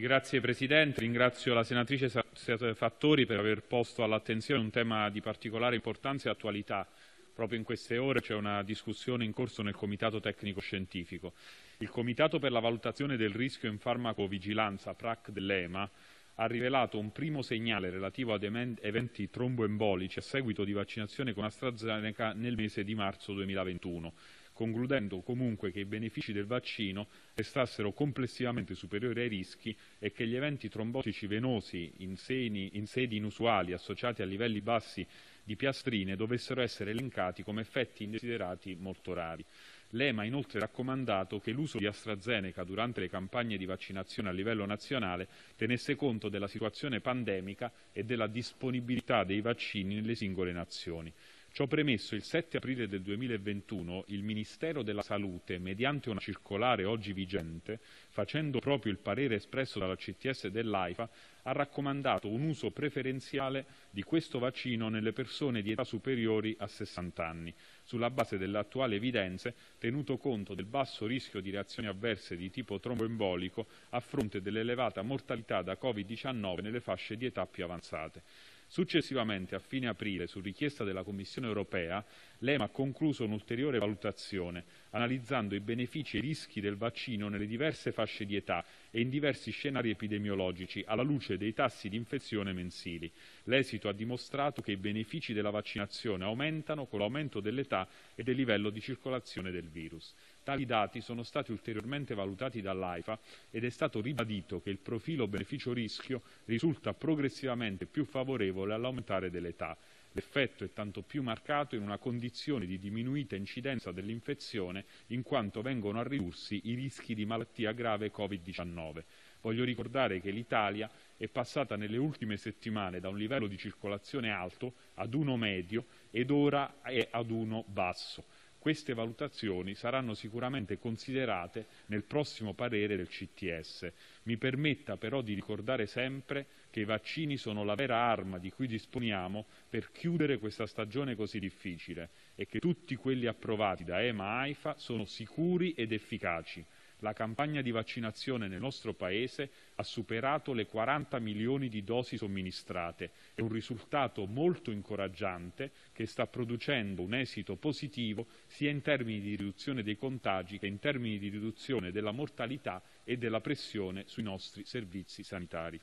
Grazie Presidente, ringrazio la senatrice Fattori per aver posto all'attenzione un tema di particolare importanza e attualità. Proprio in queste ore c'è una discussione in corso nel Comitato Tecnico Scientifico. Il Comitato per la valutazione del rischio in farmacovigilanza, PRAC dell'EMA, ha rivelato un primo segnale relativo ad eventi tromboembolici a seguito di vaccinazione con AstraZeneca nel mese di marzo 2021 concludendo comunque che i benefici del vaccino restassero complessivamente superiori ai rischi e che gli eventi trombotici venosi in, seni, in sedi inusuali associati a livelli bassi di piastrine dovessero essere elencati come effetti indesiderati molto rari. L'EMA ha inoltre raccomandato che l'uso di AstraZeneca durante le campagne di vaccinazione a livello nazionale tenesse conto della situazione pandemica e della disponibilità dei vaccini nelle singole nazioni. Ciò premesso, il 7 aprile del 2021 il Ministero della Salute, mediante una circolare oggi vigente, facendo proprio il parere espresso dalla CTS dell'AIFA, ha raccomandato un uso preferenziale di questo vaccino nelle persone di età superiori a 60 anni, sulla base delle attuali evidenze, tenuto conto del basso rischio di reazioni avverse di tipo tromboembolico a fronte dell'elevata mortalità da Covid-19 nelle fasce di età più avanzate. Successivamente, a fine aprile, su richiesta della Commissione europea, l'EMA ha concluso un'ulteriore valutazione, analizzando i benefici e i rischi del vaccino nelle diverse fasce di età e in diversi scenari epidemiologici, alla luce dei tassi di infezione mensili. L'esito ha dimostrato che i benefici della vaccinazione aumentano con l'aumento dell'età e del livello di circolazione del virus. Tali dati sono stati ulteriormente valutati dall'AIFA ed è stato ribadito che il profilo beneficio-rischio risulta progressivamente più favorevole favorevole all'aumentare dell'età. L'effetto è tanto più marcato in una condizione di diminuita incidenza dell'infezione in quanto vengono a ridursi i rischi di malattia grave Covid-19. Voglio ricordare che l'Italia è passata nelle ultime settimane da un livello di circolazione alto ad uno medio ed ora è ad uno basso. Queste valutazioni saranno sicuramente considerate nel prossimo parere del CTS. Mi permetta però di ricordare sempre che i vaccini sono la vera arma di cui disponiamo per chiudere questa stagione così difficile e che tutti quelli approvati da EMA AIFA sono sicuri ed efficaci la campagna di vaccinazione nel nostro Paese ha superato le 40 milioni di dosi somministrate. È un risultato molto incoraggiante che sta producendo un esito positivo sia in termini di riduzione dei contagi che in termini di riduzione della mortalità e della pressione sui nostri servizi sanitari.